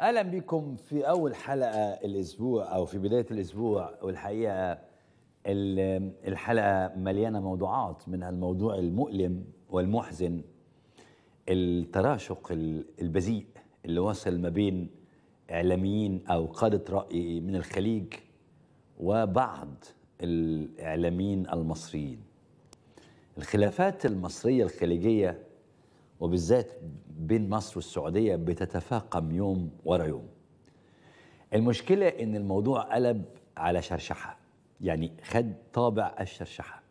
اهلا بكم في اول حلقه الاسبوع او في بدايه الاسبوع والحقيقه الحلقه مليانه موضوعات من الموضوع المؤلم والمحزن التراشق البذيء اللي وصل ما بين اعلاميين او قاده راي من الخليج وبعض الاعلاميين المصريين الخلافات المصريه الخليجيه وبالذات بين مصر والسعودية بتتفاقم يوم ورا يوم المشكلة إن الموضوع قلب على شرشحة يعني خد طابع الشرشحة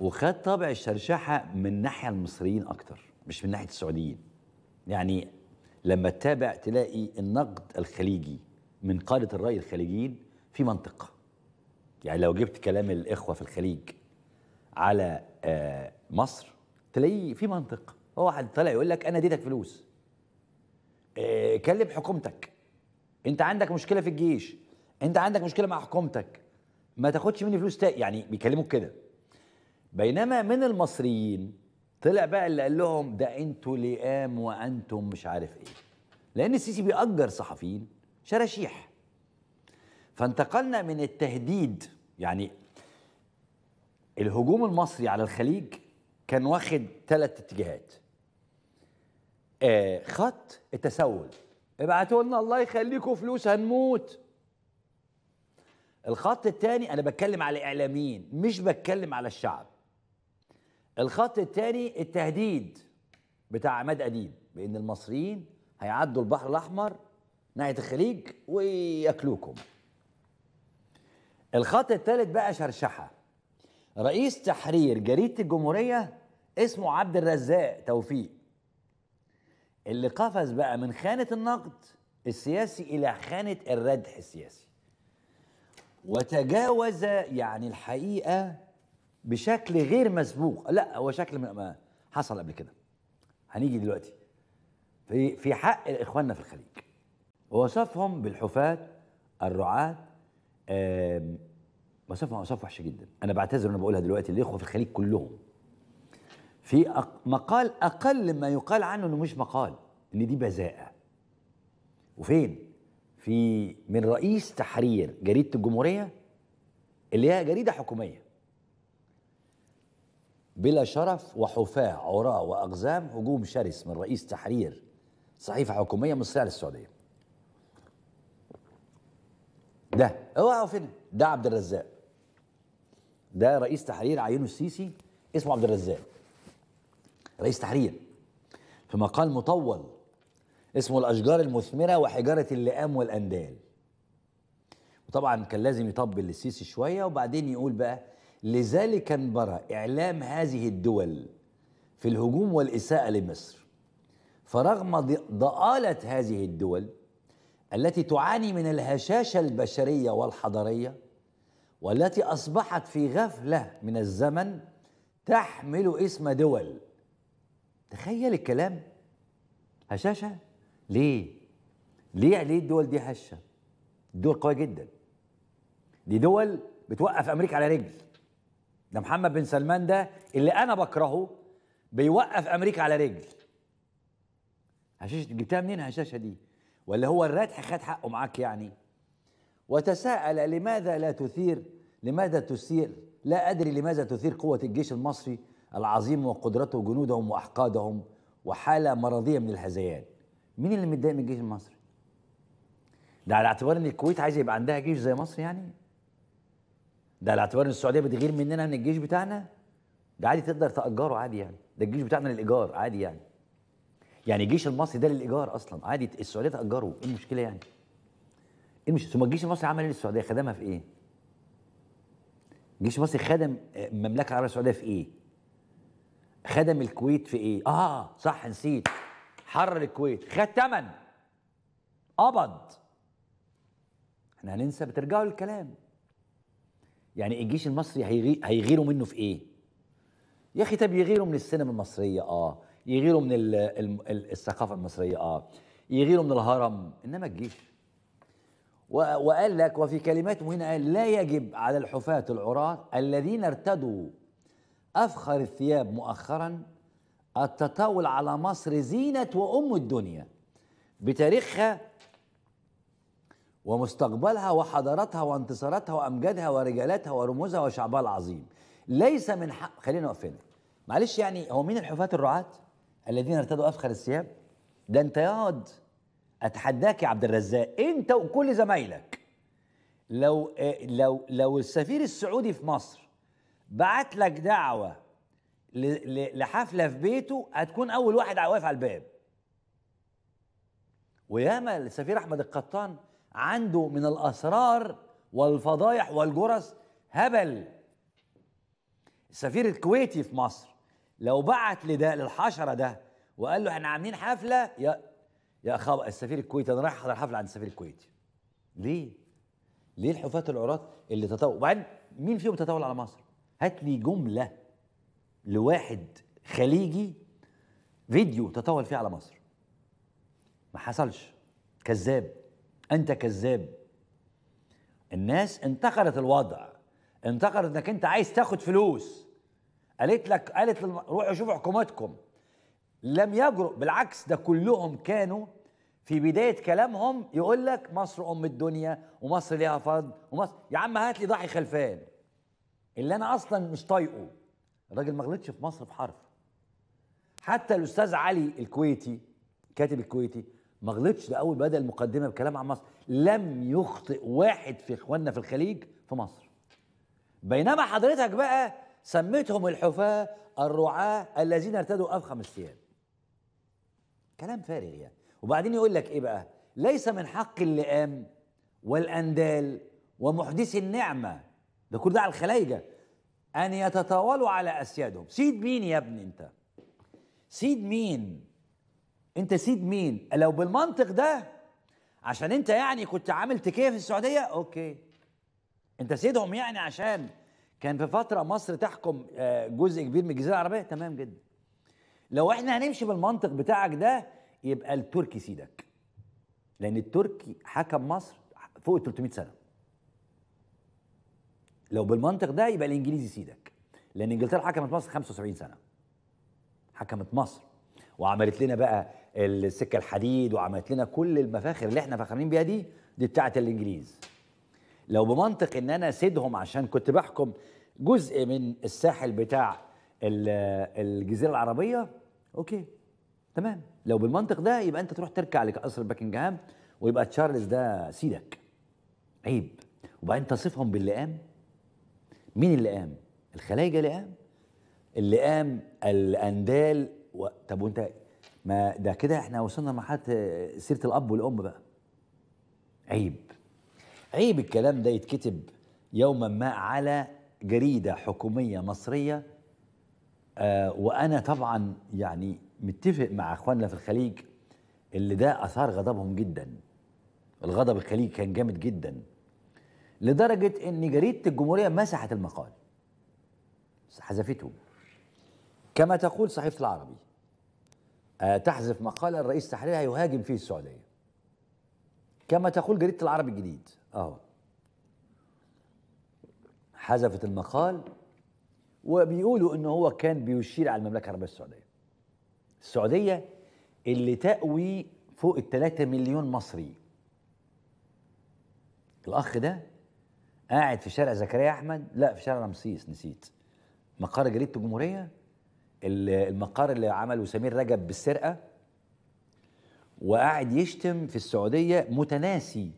وخد طابع الشرشحة من ناحية المصريين أكتر مش من ناحية السعوديين يعني لما تتابع تلاقي النقد الخليجي من قادة الرأي الخليجيين في منطق يعني لو جبت كلام الإخوة في الخليج على آه، مصر تلاقيه في منطق هو واحد طالع يقول لك انا اديتك فلوس إيه كلم حكومتك انت عندك مشكله في الجيش انت عندك مشكله مع حكومتك ما تاخدش مني فلوس تاني يعني بيكلموك كده بينما من المصريين طلع بقى اللي قال لهم ده انتوا لئام وانتم مش عارف ايه لان السيسي بيأجر صحفيين شراشيح فانتقلنا من التهديد يعني الهجوم المصري على الخليج كان واخد ثلاث اتجاهات آه خط التسول ابعتوا لنا الله يخليكم فلوس هنموت الخط الثاني انا بتكلم على اعلاميين مش بتكلم على الشعب الخط الثاني التهديد بتاع عماد اديب بان المصريين هيعدوا البحر الاحمر ناحيه الخليج وياكلوكم الخط الثالث بقى شرشحه رئيس تحرير جريده الجمهوريه اسمه عبد الرزاق توفيق اللي قفز بقى من خانة النقد السياسي إلى خانة الردح السياسي وتجاوز يعني الحقيقة بشكل غير مسبوق لا هو شكل ما حصل قبل كده هنيجي دلوقتي في في حق إخواننا في الخليج ووصفهم بالحفاة الرعاة وصفهم وصف وحش جدا أنا بعتذر وأنا بقولها دلوقتي الإخوة في الخليج كلهم في مقال اقل ما يقال عنه انه مش مقال ان دي بذاءه وفين في من رئيس تحرير جريده الجمهوريه اللي هي جريده حكوميه بلا شرف وحفاة عراة وأقزام هجوم شرس من رئيس تحرير صحيفة حكومية مصرية للسعودية ده اوعوا فين ده عبد الرزاق ده رئيس تحرير عينه السيسي اسمه عبد الرزاق رئيس تحرير في مقال مطول اسمه الأشجار المثمرة وحجارة اللئام والأندال وطبعا كان لازم يطبل للسيسي شوية وبعدين يقول بقى لذلك انبرى إعلام هذه الدول في الهجوم والإساءة لمصر فرغم ضآلة هذه الدول التي تعاني من الهشاشة البشرية والحضارية والتي أصبحت في غفلة من الزمن تحمل اسم دول تخيل الكلام هشاشه ليه ليه يعني ليه الدول دي هشه دول قويه جدا دي دول بتوقف امريكا على رجل ده محمد بن سلمان ده اللي انا بكرهه بيوقف امريكا على رجل هشاشه جبتها منين هشاشه دي ولا هو الردح خد حقه معاك يعني وتساءل لماذا لا تثير لماذا تثير لا ادري لماذا تثير قوه الجيش المصري العظيم وقدرته وجنودهم واحقادهم وحاله مرضيه من الهذيان مين اللي متضايق من الجيش المصري ده على اعتبار ان الكويت عايزه يبقى عندها جيش زي مصر يعني ده على اعتبار ان السعوديه بتغير مننا من الجيش بتاعنا ده عادي تقدر تاجره عادي يعني ده الجيش بتاعنا للايجار عادي يعني يعني الجيش المصري ده للايجار اصلا عادي السعوديه تاجره ايه المشكله يعني ايه المشكله ثم الجيش المصري عمل ايه للسعوديه خدمها في ايه الجيش المصري خدم المملكه آه، العربيه السعوديه في ايه خدم الكويت في ايه اه صح نسيت حرر الكويت خد تمن قبض احنا هننسى بترجعوا للكلام يعني الجيش المصري هيغي... هيغيروا منه في ايه يا اخي طب يغيروا من السينما المصريه اه يغيروا من ال... ال... الثقافه المصريه اه يغيروا من الهرم انما الجيش و... وقال لك وفي كلمات هنا قال لا يجب على الحفاة العراة الذين ارتدوا أفخر الثياب مؤخرا التطاول على مصر زينة وأم الدنيا بتاريخها ومستقبلها وحضاراتها وانتصاراتها وأمجادها ورجالاتها ورموزها وشعبها العظيم ليس من حق خلينا نقف هنا معلش يعني هو مين الحفاة الرعاة الذين ارتدوا أفخر الثياب ده انت انتياد أتحداك يا عبد الرزاق أنت وكل زمايلك لو آه، لو لو السفير السعودي في مصر بعت لك دعوه لحفله في بيته هتكون اول واحد واقف على الباب وياما السفير احمد القطان عنده من الاسرار والفضايح والجرس هبل السفير الكويتي في مصر لو بعت لده للحشره ده وقال له احنا عاملين حفله يا يا خبر السفير الكويتي انا رايح احضر حفله عند السفير الكويتي ليه؟ ليه الحفاة العراة اللي تطول وبعدين مين فيهم تطاول على مصر؟ هات لي جمله لواحد خليجي فيديو تطاول فيه على مصر ما حصلش كذاب انت كذاب الناس انتقدت الوضع انتقدت انك انت عايز تاخد فلوس قالت لك قالت روحوا شوفوا حكومتكم لم يجرؤ بالعكس ده كلهم كانوا في بدايه كلامهم يقول لك مصر ام الدنيا ومصر ليها فضل ومصر يا عم هات لي ضاحي خلفان اللي انا اصلا مش طايقه الراجل ما غلطش في مصر في حرف حتى الاستاذ علي الكويتي كاتب الكويتي ما غلطش ده اول بدا المقدمه بكلام عن مصر لم يخطئ واحد في اخواننا في الخليج في مصر بينما حضرتك بقى سميتهم الحفاة الرعاة الذين ارتدوا افخم الثياب كلام فارغ يعني وبعدين يقول لك ايه بقى ليس من حق اللئام والاندال ومحدثي النعمه ده كل ده على الخلايجه ان يتطاولوا على اسيادهم سيد مين يا ابني انت سيد مين انت سيد مين لو بالمنطق ده عشان انت يعني كنت عامل تكيه في السعوديه اوكي انت سيدهم يعني عشان كان في فتره مصر تحكم آه، جزء كبير من الجزيره العربيه تمام جدا لو احنا هنمشي بالمنطق بتاعك ده يبقى التركي سيدك لان التركي حكم مصر فوق 300 سنه لو بالمنطق ده يبقى الانجليزي سيدك لان انجلترا حكمت مصر 75 سنه حكمت مصر وعملت لنا بقى السكه الحديد وعملت لنا كل المفاخر اللي احنا فخرانين بيها دي دي بتاعه الانجليز لو بمنطق ان انا سيدهم عشان كنت بحكم جزء من الساحل بتاع الجزيره العربيه اوكي تمام لو بالمنطق ده يبقى انت تروح تركع لقصر باكنجهام ويبقى تشارلز ده سيدك عيب وبعدين تصفهم باللئام مين اللي قام؟ الخلايجه اللي قام اللي قام الاندال و... طب وانت ما ده كده احنا وصلنا لمرحله سيره الاب والام بقى عيب عيب الكلام ده يتكتب يوما ما على جريده حكوميه مصريه آه وانا طبعا يعني متفق مع اخواننا في الخليج اللي ده اثار غضبهم جدا الغضب الخليجي كان جامد جدا لدرجه ان جريده الجمهوريه مسحت المقال حذفته كما تقول صحيفه العربي آه، تحذف مقالا الرئيس تحريرها يهاجم فيه السعوديه كما تقول جريده العربي الجديد اهو حذفت المقال وبيقولوا ان هو كان بيشير على المملكه العربيه السعوديه السعوديه اللي تأوي فوق ال 3 مليون مصري الأخ ده قاعد في شارع زكريا احمد لا في شارع رمسيس نسيت مقر جريده الجمهوريه المقر اللي عمله سمير رجب بالسرقه وقاعد يشتم في السعوديه متناسي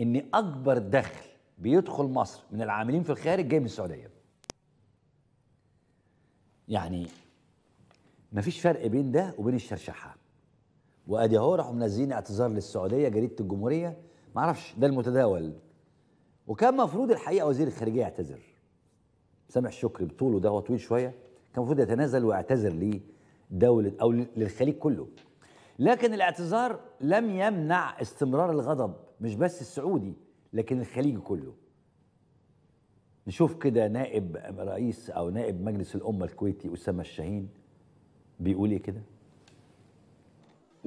ان اكبر دخل بيدخل مصر من العاملين في الخارج جاي من السعوديه يعني مفيش فرق بين ده وبين الشرشحه وادي اهو راحوا منزلين اعتذار للسعوديه جريده الجمهوريه معرفش ده المتداول وكان المفروض الحقيقه وزير الخارجيه يعتذر سامح شكري بطوله ده هو طويل شويه كان المفروض يتنازل ويعتذر لدوله او للخليج كله لكن الاعتذار لم يمنع استمرار الغضب مش بس السعودي لكن الخليج كله نشوف كده نائب رئيس او نائب مجلس الامه الكويتي اسامه الشاهين بيقول ايه كده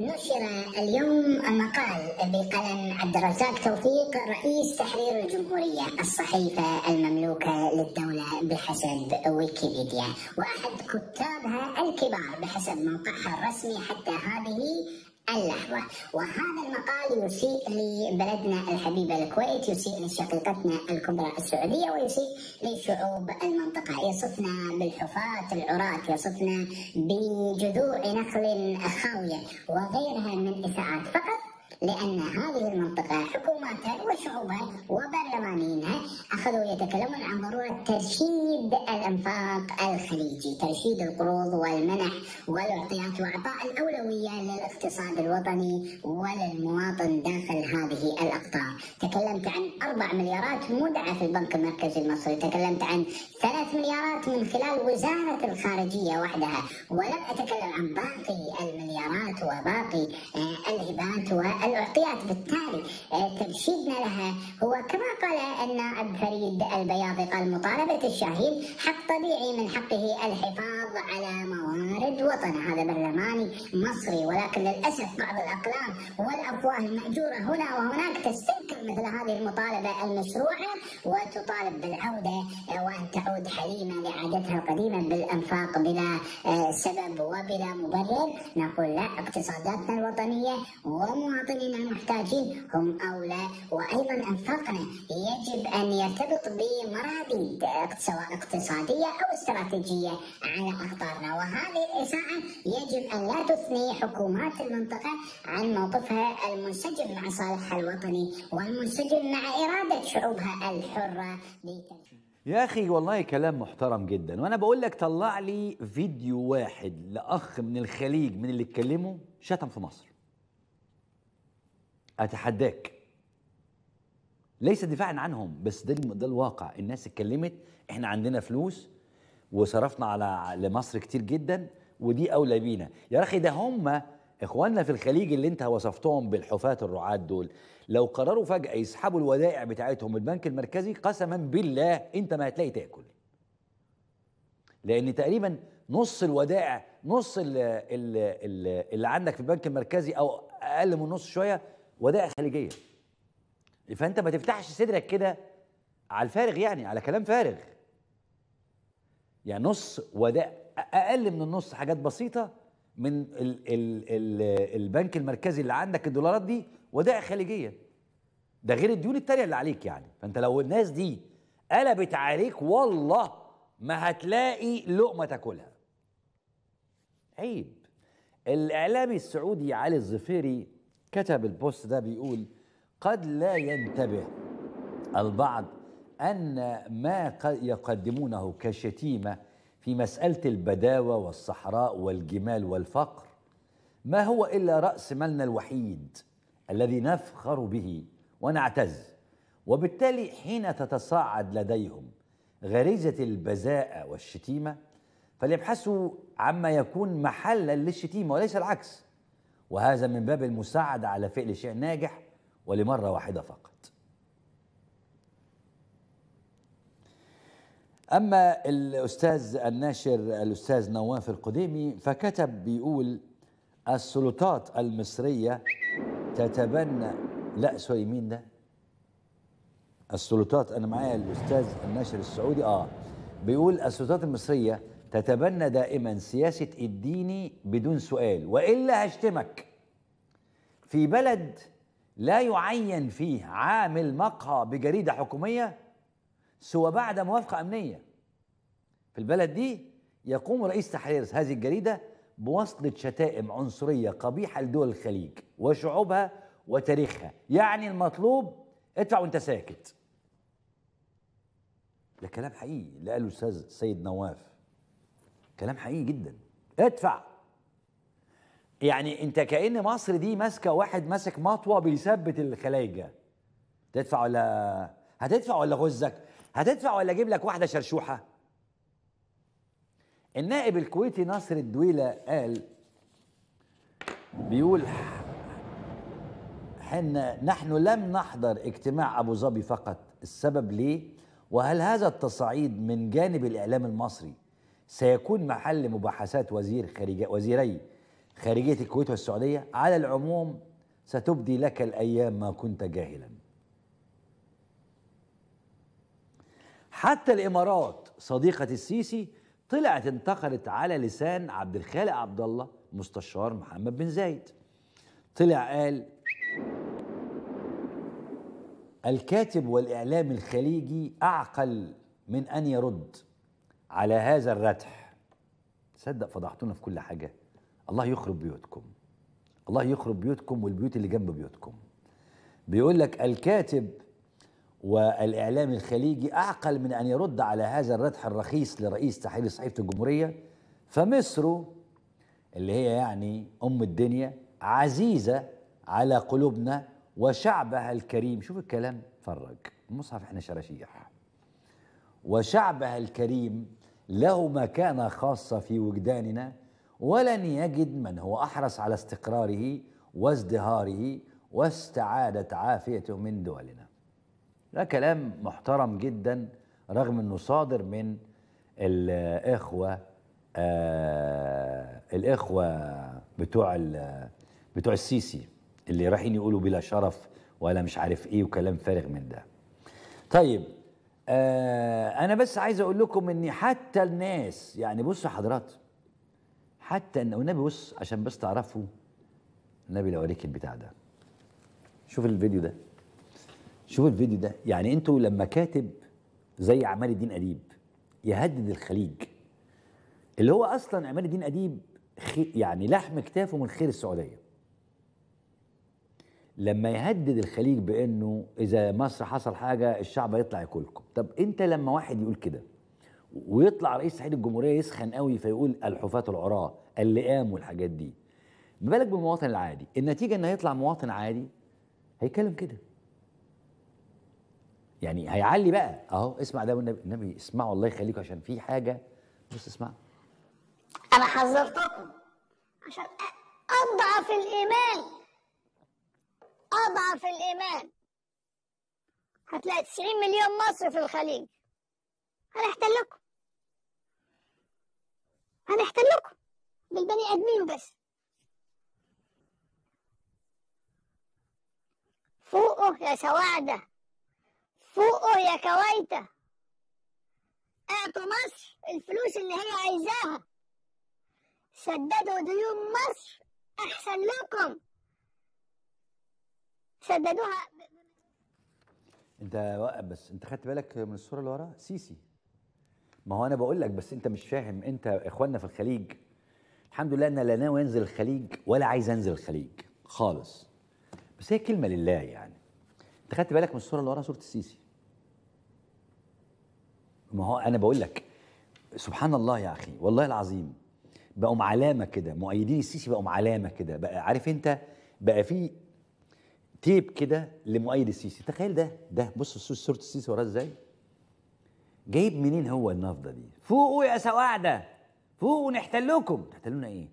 نشر اليوم مقال بقلم عبد الرزاق توفيق رئيس تحرير الجمهورية الصحيفة المملوكة للدولة بحسب ويكيبيديا وأحد كتابها الكبار بحسب موقعها الرسمي حتى هذه اللحظة وهذا المقال يسيء لبلدنا الحبيبة الكويت يسيء لشقيقتنا الكبرى السعودية ويسيء لشعوب المنطقة يصفنا بالحفاة العراة يصفنا بجذوع نخل خاوية وغيرها من إساءات فقط لأن هذه المنطقة حكوماتها وشعوبها وبرلمانيينها أخذوا يتكلمون عن ضرورة ترشيد الإنفاق الخليجي ترشيد القروض والمنح والإعطيات وإعطاء الأولوية للاقتصاد الوطني وللمواطن داخل هذه الأقطار تكلمت عن 4 مليارات مودعة في البنك المركزي المصري تكلمت عن 3 مليارات من خلال وزارة الخارجية وحدها ولم أتكلم عن باقي المليارات وباقي آه، الهبات وال بل أعطيت بالتالي آه، تمشيدنا لها هو كما قال النائب فريد البياضي قال مطالبة الشهيد حق طبيعي من حقه الحفاظ على موارد وطنه هذا برلماني مصري ولكن للأسف بعض الأقلام والأفواه المأجورة هنا وهناك تستنكر مثل هذه المطالبة المشروعة وتطالب بالعودة آه، وأن تعود حليمة لعادتها القديمة بالأنفاق بلا آه، سبب وبلا مبرر نقول لا اقتصاداتنا الوطنية ومواطنيتنا لنا محتاجين هم أولى وأيضا أنفاقنا يجب أن يرتبط بمراحل سواء اقتصادية أو استراتيجية على أخطارنا وهذه الإساءة يجب أن لا تثني حكومات المنطقة عن موقفها المنسجم مع صالحها الوطني والمنسجم مع إرادة شعوبها الحرة يا أخي والله كلام محترم جدا وأنا بقول لك طلع لي فيديو واحد لأخ من الخليج من اللي اتكلموا شتم في مصر اتحداك ليس دفاعا عنهم بس ده ده الواقع الناس اتكلمت احنا عندنا فلوس وصرفنا على لمصر كتير جدا ودي اولى بينا يا اخي ده هم اخواننا في الخليج اللي انت وصفتهم بالحفاة الرعاة دول لو قرروا فجأة يسحبوا الودائع بتاعتهم البنك المركزي قسما بالله انت ما هتلاقي تاكل لان تقريبا نص الودائع نص اللي, اللي, اللي عندك في البنك المركزي او اقل من نص شويه ودائع خليجيه فانت ما تفتحش صدرك كده على الفارغ يعني على كلام فارغ يعني نص ودائع اقل من النص حاجات بسيطه من الـ الـ الـ البنك المركزي اللي عندك الدولارات دي ودائع خليجيه ده غير الديون التانيه اللي عليك يعني فانت لو الناس دي قلبت عليك والله ما هتلاقي لقمه تاكلها عيب الاعلامي السعودي علي الظفيري كتب البوست ده بيقول قد لا ينتبه البعض أن ما يقدمونه كشتيمة في مسألة البداوة والصحراء والجمال والفقر ما هو إلا رأس مالنا الوحيد الذي نفخر به ونعتز وبالتالي حين تتصاعد لديهم غريزة البذاءة والشتيمة فليبحثوا عما يكون محلا للشتيمة وليس العكس وهذا من باب المساعدة على فعل شيء ناجح ولمرة واحدة فقط أما الأستاذ الناشر الأستاذ نواف القديمي فكتب بيقول السلطات المصرية تتبنى لا سوري مين ده السلطات أنا معايا الأستاذ الناشر السعودي آه بيقول السلطات المصرية تتبنى دائما سياسة اديني بدون سؤال وإلا هشتمك في بلد لا يعين فيه عامل مقهى بجريدة حكومية سوى بعد موافقة أمنية في البلد دي يقوم رئيس تحرير هذه الجريدة بوصلة شتائم عنصرية قبيحة لدول الخليج وشعوبها وتاريخها يعني المطلوب ادفع وانت ساكت ده كلام حقيقي اللي قاله الأستاذ سيد نواف كلام حقيقي جدا ادفع يعني انت كأن مصر دي ماسكة واحد ماسك مطوة بيثبت الخلايجة تدفع ولا هتدفع ولا غزك هتدفع ولا اجيب لك واحدة شرشوحة النائب الكويتي ناصر الدويلة قال بيقول حنا نحن لم نحضر اجتماع ابو ظبي فقط السبب ليه وهل هذا التصعيد من جانب الاعلام المصري سيكون محل مباحثات وزير خارجي وزيري خارجية الكويت والسعودية على العموم ستبدي لك الأيام ما كنت جاهلا حتى الإمارات صديقة السيسي طلعت انتقلت على لسان عبد الخالق عبد الله مستشار محمد بن زايد طلع قال الكاتب والإعلام الخليجي أعقل من أن يرد على هذا الردح تصدق فضحتونا في كل حاجة الله يخرب بيوتكم الله يخرب بيوتكم والبيوت اللي جنب بيوتكم بيقول لك الكاتب والإعلام الخليجي أعقل من أن يرد على هذا الردح الرخيص لرئيس تحرير صحيفة الجمهورية فمصر اللي هي يعني أم الدنيا عزيزة على قلوبنا وشعبها الكريم شوف الكلام فرج المصحف احنا شراشيح وشعبها الكريم له مكانة خاصة في وجداننا ولن يجد من هو أحرص على استقراره وازدهاره واستعادة عافيته من دولنا ده كلام محترم جدا رغم أنه صادر من الإخوة آه الإخوة بتوع بتوع السيسي اللي رايحين يقولوا بلا شرف ولا مش عارف ايه وكلام فارغ من ده طيب آه انا بس عايز اقول لكم ان حتى الناس يعني بصوا حضرات حتى ان والنبي بص عشان بس تعرفوا النبي لو اوريك البتاع ده شوف الفيديو ده شوف الفيديو ده يعني انتوا لما كاتب زي عمال الدين اديب يهدد الخليج اللي هو اصلا عماد الدين اديب يعني لحم كتافه من خير السعوديه لما يهدد الخليج بانه اذا مصر حصل حاجه الشعب هيطلع ياكلكم طب انت لما واحد يقول كده ويطلع رئيس تحرير الجمهوريه يسخن قوي فيقول الحفاة العراة اللئام والحاجات دي ما بالك بالمواطن العادي النتيجه ان هيطلع مواطن عادي هيتكلم كده يعني هيعلي بقى اهو اسمع ده والنبي النبي اسمعوا الله يخليك عشان في حاجه بص اسمع انا حذرتكم عشان اضعف الايمان أضعف الإيمان هتلاقي 90 مليون مصري في الخليج هنحتلكم هنحتلكم بالبني آدمين وبس فوقه يا سواعدة فوقه يا كويتة اعطوا مصر الفلوس اللي هي عايزاها سددوا ديون مصر احسن لكم سددوها انت وقف بس انت خدت بالك من الصوره اللي ورا سيسي ما هو انا بقول لك بس انت مش فاهم انت اخواننا في الخليج الحمد لله انا لا ناوي انزل الخليج ولا عايز انزل الخليج خالص بس هي كلمه لله يعني انت خدت بالك من الصوره اللي ورا صوره السيسي ما هو انا بقول لك سبحان الله يا اخي والله العظيم بقوا علامه كده مؤيدين السيسي بقوا علامه كده بقى عارف انت بقى في تيب كده لمؤيد السيسي تخيل ده ده بص صوره السيسي وراه ازاي جايب منين هو النفضه دي فوقوا يا سواعده فوقوا نحتلكم تحتلونا ايه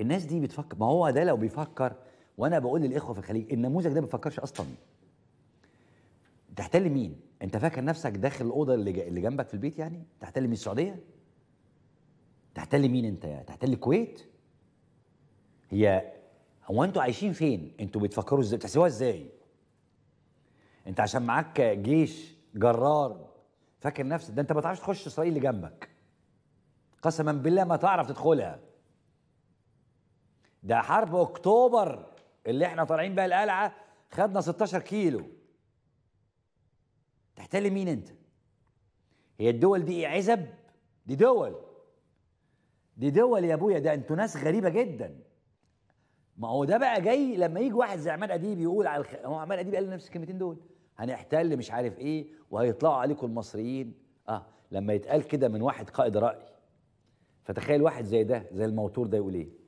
الناس دي بتفكر ما هو ده لو بيفكر وانا بقول للاخوه في الخليج النموذج ده ما بيفكرش اصلا تحتل مين انت فاكر نفسك داخل الاوضه اللي, اللي جنبك في البيت يعني تحتل مين السعوديه تحتل مين انت تحتل الكويت هي هو انتوا عايشين فين؟ انتوا بتفكروا ازاي؟ بتحسبوها ازاي؟ انت عشان معاك جيش جرار فاكر نفسك ده انت ما تعرفش تخش اسرائيل اللي جنبك قسما بالله ما تعرف تدخلها ده حرب اكتوبر اللي احنا طالعين بقى القلعه خدنا 16 كيلو تحتل مين انت هي الدول دي عزب دي دول دي دول يا ابويا ده انتوا ناس غريبه جدا ما هو ده بقى جاي لما يجي واحد زي عماد اديب يقول على الخ... هو عماد اديب قال نفس الكلمتين دول هنحتل مش عارف ايه وهيطلعوا عليكم المصريين اه لما يتقال كده من واحد قائد راي فتخيل واحد زي ده زي الموتور ده يقول ايه